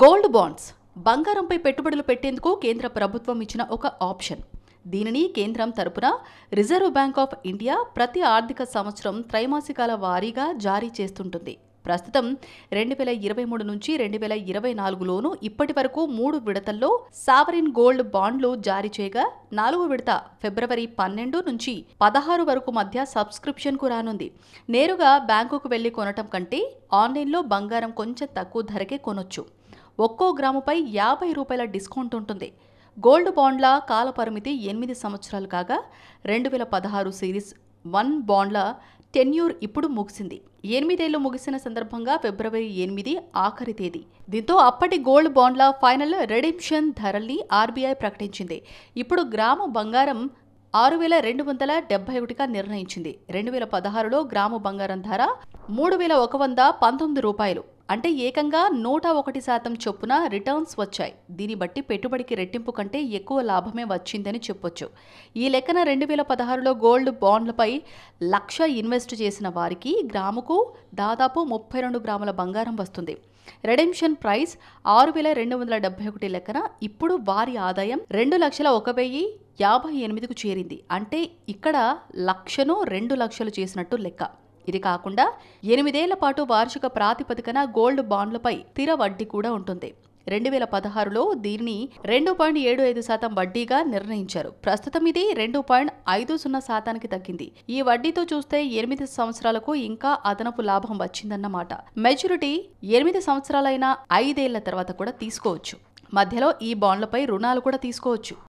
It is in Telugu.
గోల్డ్ బాండ్స్ బంగారంపై పెట్టుబడులు పెట్టేందుకు కేంద్ర ప్రభుత్వం ఇచ్చిన ఒక ఆప్షన్ దీనిని కేంద్రం తరపున రిజర్వ్ బ్యాంక్ ఆఫ్ ఇండియా ప్రతి ఆర్థిక సంవత్సరం త్రైమాసికాల వారీగా జారీ చేస్తుంటుంది ప్రస్తుతం రెండు వేల ఇరవై మూడు నుంచి రెండు వేల ఇరవై నాలుగులోనూ ఇప్పటి వరకు మూడు విడతల్లో సావరిన్ గోల్డ్ బాండ్లు జారీ చేయగా నాలుగు విడత ఫిబ్రవరి పన్నెండు నుంచి పదహారు వరకు మధ్య సబ్స్క్రిప్షన్కు రానుంది నేరుగా బ్యాంకుకు వెళ్లి కొనటం కంటే ఆన్లైన్లో బంగారం కొంచెం తక్కువ ధరకే కొనొచ్చు ఒక్కో గ్రాముపై యాభై రూపాయల డిస్కౌంట్ ఉంటుంది గోల్డ్ బాండ్ల కాలపరిమితి ఎనిమిది సంవత్సరాలు కాగా రెండు వేల పదహారు సిరీస్ వన్ బాండ్ల టెన్యూర్ ఇప్పుడు ముగిసింది ఎనిమిదేళ్లు ముగిసిన సందర్భంగా ఫిబ్రవరి ఎనిమిది ఆఖరి తేదీ దీంతో అప్పటి గోల్డ్ బాండ్ల ఫైనల్ రెడెంప్షన్ ధరల్ని ఆర్బీఐ ప్రకటించింది ఇప్పుడు గ్రామ బంగారం ఆరు వేల రెండు వందల డెబ్బై ఒకటిగా నిర్ణయించింది రెండు వేల పదహారులో గ్రామ బంగారం ధర మూడు వేల ఒక వంద పంతొమ్మిది రూపాయలు అంటే ఏకంగా నూట ఒకటి శాతం చొప్పున రిటర్న్స్ వచ్చాయి దీన్ని బట్టి పెట్టుబడికి రెట్టింపు కంటే ఎక్కువ లాభమే వచ్చిందని చెప్పొచ్చు ఈ లెక్కన రెండు వేల పదహారులో గోల్డ్ బాండ్లపై లక్ష ఇన్వెస్ట్ చేసిన వారికి గ్రాముకు దాదాపు ముప్పై రెండు గ్రాముల బంగారం వస్తుంది రెడెంప్షన్ ప్రైస్ ఆరు వేల రెండు వందల డెబ్బై ఒకటి లెక్కన ఇప్పుడు వారి ఆదాయం రెండు లక్షల ఒక వెయ్యి యాభై ఎనిమిదికు చేరింది అంటే ఇక్కడ లక్షను రెండు లక్షలు చేసినట్టు లెక్క ఇది కాకుండా ఎనిమిదేళ్ల పాటు వార్షిక ప్రాతిపదికన గోల్డ్ బాండ్లపై స్థిర వడ్డీ కూడా ఉంటుంది రెండు వేల పదహారులో దీన్ని రెండు పాయింట్ ఏడు ఐదు శాతం వడ్డీగా నిర్ణయించారు ప్రస్తుతం ఇది రెండు పాయింట్ ఐదు సున్నా శాతానికి తగ్గింది ఈ వడ్డీతో చూస్తే ఎనిమిది సంవత్సరాలకు ఇంకా అదనపు లాభం వచ్చిందన్నమాట మెచ్యూరిటీ ఎనిమిది సంవత్సరాలైన ఐదేళ్ల తర్వాత కూడా తీసుకోవచ్చు మధ్యలో ఈ బాండ్లపై రుణాలు కూడా తీసుకోవచ్చు